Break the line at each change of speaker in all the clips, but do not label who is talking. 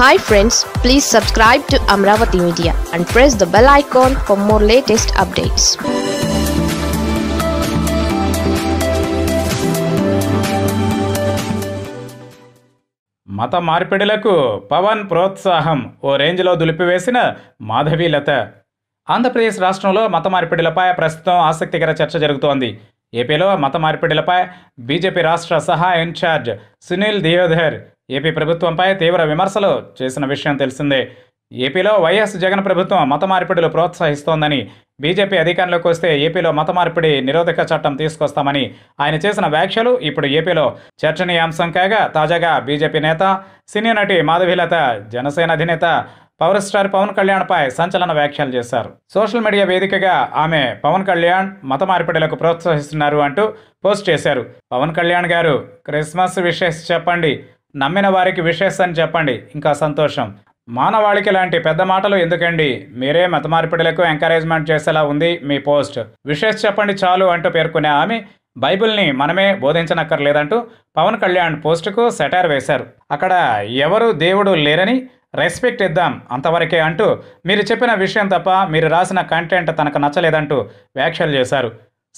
hi friends please subscribe to Amaravati media and press the bell icon for more latest updates మత మార్పిడిలకు పవన్ ప్రోత్సాహం ఓ రేంజ్లో దులిపివేసిన మాధవీలత ఆంధ్రప్రదేశ్ రాష్ట్రంలో మత మార్పిడిలపై ప్రస్తుతం ఆసక్తికర చర్చ జరుగుతోంది ఏపీలో మత మార్పిడిలపై బీజేపీ రాష్ట్ర సహాయ ఇన్ఛార్జ్ సునీల్ దియోధర్ ఏపీ ప్రభుత్వంపై తీవ్ర విమర్శలు చేసిన విషయం తెలిసిందే ఏపీలో వైఎస్ జగన్ ప్రభుత్వం మత మార్పిడులు ప్రోత్సహిస్తోందని బీజేపీ అధికారంలోకి వస్తే ఏపీలో మత మార్పిడి నిరోధక చట్టం తీసుకొస్తామని ఆయన చేసిన వ్యాఖ్యలు ఇప్పుడు ఏపీలో చర్చనీయాంశం కాగా తాజాగా బీజేపీ నేత సినీ నటి మాధవీలత జనసేన అధినేత పవర్ స్టార్ పవన్ కళ్యాణ్పై సంచలన వ్యాఖ్యలు చేశారు సోషల్ మీడియా వేదికగా ఆమె పవన్ కళ్యాణ్ మత మార్పిడులకు ప్రోత్సహిస్తున్నారు అంటూ పోస్ట్ చేశారు పవన్ కళ్యాణ్ గారు క్రిస్మస్ విషెస్ చెప్పండి నమ్మిన వారికి విషెస్ అని చెప్పండి ఇంకా సంతోషం మానవాళికి లాంటి పెద్ద మాటలు ఎందుకండి మీరే మతమార్పిడులకు ఎంకరేజ్మెంట్ చేసేలా ఉంది మీ పోస్ట్ విశేష్ చెప్పండి చాలు అంటూ పేర్కొనే ఆమె బైబిల్ని మనమే బోధించనక్కర్లేదంటూ పవన్ కళ్యాణ్ పోస్టుకు సెటైర్ వేశారు అక్కడ ఎవరు దేవుడు లేరని రెస్పెక్ట్ ఇద్దాం అంతవరకే అంటూ మీరు చెప్పిన విషయం తప్ప మీరు రాసిన కంటెంట్ తనకు నచ్చలేదంటూ వ్యాఖ్యలు చేశారు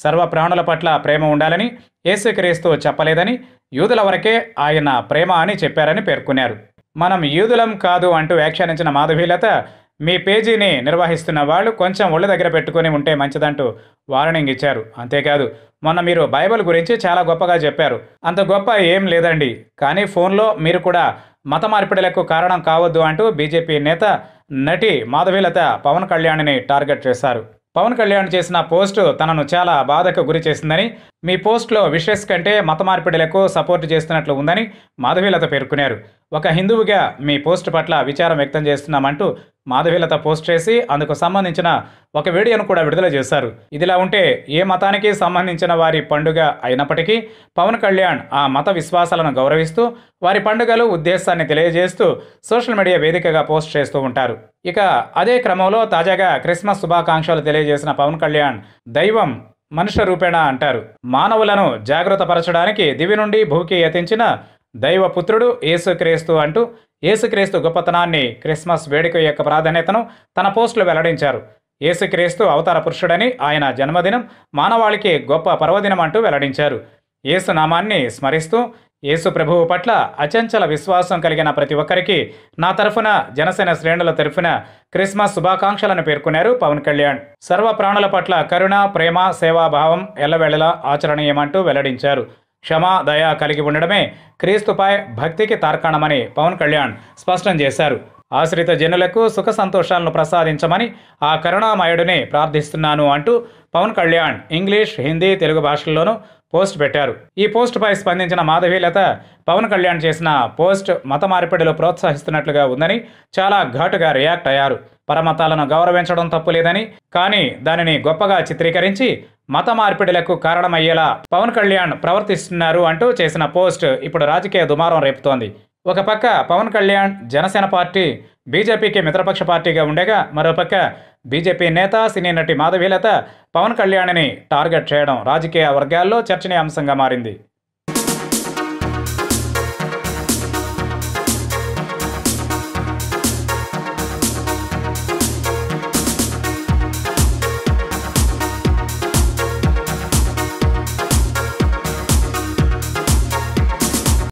సర్వ ప్రాణుల పట్ల ప్రేమ ఉండాలని యేసుక్రీస్తు చెప్పలేదని యూదుల వరకే ఆయన ప్రేమ అని చెప్పారని పేర్కొన్నారు మనం యూదులం కాదు అంటూ వ్యాఖ్యానించిన మాధవీలత మీ పేజీని నిర్వహిస్తున్న వాళ్ళు కొంచెం ఒళ్ళు దగ్గర పెట్టుకొని ఉంటే మంచిదంటూ వార్నింగ్ ఇచ్చారు అంతేకాదు మొన్న మీరు బైబిల్ గురించి చాలా గొప్పగా చెప్పారు అంత గొప్ప ఏం లేదండి కానీ ఫోన్లో మీరు కూడా మత మార్పిడులకు కారణం కావద్దు అంటూ బీజేపీ నేత నటి మాధవీలత పవన్ కళ్యాణ్ని టార్గెట్ చేశారు పవన్ కళ్యాణ్ చేసిన పోస్టు తనను చాలా బాధకు గురి చేసిందని మీ పోస్ట్లో విషెస్ కంటే మత మార్పిడులకు సపోర్ట్ చేస్తున్నట్లు ఉందని మాధవీలత పేర్కొన్నారు ఒక హిందువుగా మీ పోస్ట్ పట్ల విచారం వ్యక్తం చేస్తున్నామంటూ మాధవీలత పోస్ట్ చేసి అందుకు సంబంధించిన ఒక వీడియోను కూడా విడుదల చేశారు ఇదిలా ఉంటే ఏ మతానికి సంబంధించిన వారి పండుగ అయినప్పటికీ పవన్ కళ్యాణ్ ఆ మత విశ్వాసాలను గౌరవిస్తూ వారి పండుగలు ఉద్దేశాన్ని తెలియజేస్తూ సోషల్ మీడియా వేదికగా పోస్ట్ చేస్తూ ఉంటారు ఇక అదే క్రమంలో తాజాగా క్రిస్మస్ శుభాకాంక్షలు తెలియజేసిన పవన్ కళ్యాణ్ దైవం మనుష్య రూపేణ అంటారు మానవులను జాగ్రత్తపరచడానికి దివి నుండి భూకి యతించిన దైవపుత్రుడు ఏసుక్రీస్తు అంటూ ఏసుక్రీస్తు గొప్పతనాన్ని క్రిస్మస్ వేడుక యొక్క ప్రాధాన్యతను తన పోస్టులు వెల్లడించారు ఏసుక్రీస్తు అవతార పురుషుడని ఆయన జన్మదినం మానవాళికి గొప్ప పర్వదినం అంటూ వెల్లడించారు ఏసునామాన్ని స్మరిస్తూ ఏసు ప్రభువు పట్ల అచంచల విశ్వాసం కలిగిన ప్రతి ఒక్కరికి నా తరఫున జనసేన శ్రేణుల తరఫున క్రిస్మస్ శుభాకాంక్షలను పేర్కొన్నారు పవన్ కళ్యాణ్ సర్వ ప్రాణుల పట్ల కరుణ ప్రేమ సేవాభావం ఎల్లవేళలా ఆచరణీయమంటూ వెల్లడించారు క్షమా దయ కలిగి ఉండడమే క్రీస్తుపై భక్తికి తార్కాణమని పవన్ కళ్యాణ్ స్పష్టం చేశారు ఆశ్రిత జనులకు సుఖ సంతోషాలను ప్రసాదించమని ఆ కరుణామయుడిని ప్రార్థిస్తున్నాను అంటూ పవన్ కళ్యాణ్ ఇంగ్లీష్ హిందీ తెలుగు భాషల్లోనూ పోస్ట్ పెట్టారు ఈ పోస్టుపై స్పందించిన మాధవీలత పవన్ కళ్యాణ్ చేసిన పోస్ట్ మత మార్పిడిలో ప్రోత్సహిస్తున్నట్లుగా ఉందని చాలా ఘాటుగా రియాక్ట్ అయ్యారు పరమతాలను గౌరవించడం తప్పులేదని కానీ దానిని గొప్పగా చిత్రీకరించి మత మార్పిడులకు కారణమయ్యేలా పవన్ కళ్యాణ్ ప్రవర్తిస్తున్నారు అంటూ చేసిన పోస్ట్ ఇప్పుడు రాజకీయ దుమారం రేపుతోంది ఒక పక్క పవన్ కళ్యాణ్ జనసేన పార్టీ బీజేపీకి మిత్రపక్ష పార్టీగా ఉండగా మరోపక్క బీజేపీ నేత సినీ నటి మాధవీలత పవన్ కళ్యాణ్ని టార్గెట్ చేయడం రాజకీయ వర్గాల్లో చర్చనీయాంశంగా మారింది